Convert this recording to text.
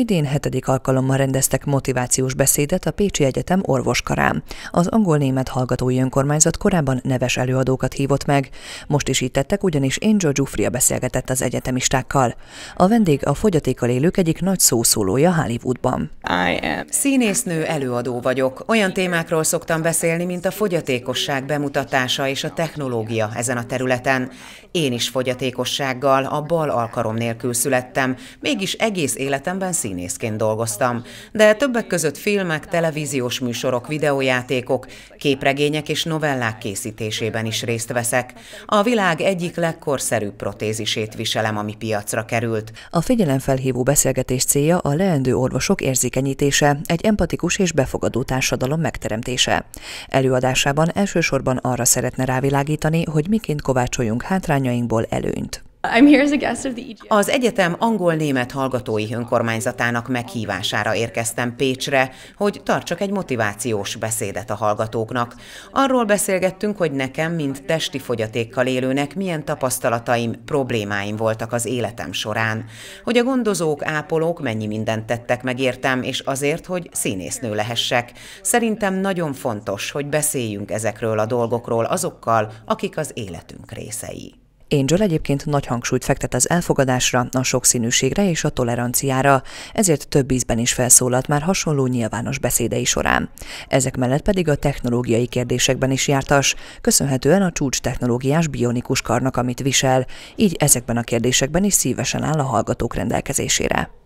Idén hetedik alkalommal rendeztek motivációs beszédet a Pécsi Egyetem orvoskarán. Az angol-német hallgatói önkormányzat korábban neves előadókat hívott meg. Most is így tettek, ugyanis Angel Jufria beszélgetett az egyetemistákkal. A vendég a fogyatékkal élők egyik nagy szószólója Hollywoodban. I am. Színésznő, előadó vagyok. Olyan témákról szoktam beszélni, mint a fogyatékosság bemutatása és a technológia ezen a területen. Én is fogyatékossággal, a bal alkarom nélkül születtem, mégis egész életemben színészként dolgoztam. De többek között filmek, televíziós műsorok, videójátékok, képregények és novellák készítésében is részt veszek. A világ egyik legkorszerűbb protézisét viselem, ami piacra került. A figyelemfelhívó beszélgetés célja a leendő orvosok érzéke érzékenyítése, egy empatikus és befogadó társadalom megteremtése. Előadásában elsősorban arra szeretne rávilágítani, hogy miként kovácsoljunk hátrányainkból előnyt. E az egyetem angol-német hallgatói önkormányzatának meghívására érkeztem Pécsre, hogy tartsak egy motivációs beszédet a hallgatóknak. Arról beszélgettünk, hogy nekem, mint testi fogyatékkal élőnek milyen tapasztalataim, problémáim voltak az életem során. Hogy a gondozók, ápolók mennyi mindent tettek meg értem, és azért, hogy színésznő lehessek. Szerintem nagyon fontos, hogy beszéljünk ezekről a dolgokról azokkal, akik az életünk részei. Angel egyébként nagy hangsúlyt fektet az elfogadásra, a sokszínűségre és a toleranciára, ezért több ízben is felszólalt már hasonló nyilvános beszédei során. Ezek mellett pedig a technológiai kérdésekben is jártas, köszönhetően a csúcs technológiás bionikus karnak, amit visel, így ezekben a kérdésekben is szívesen áll a hallgatók rendelkezésére.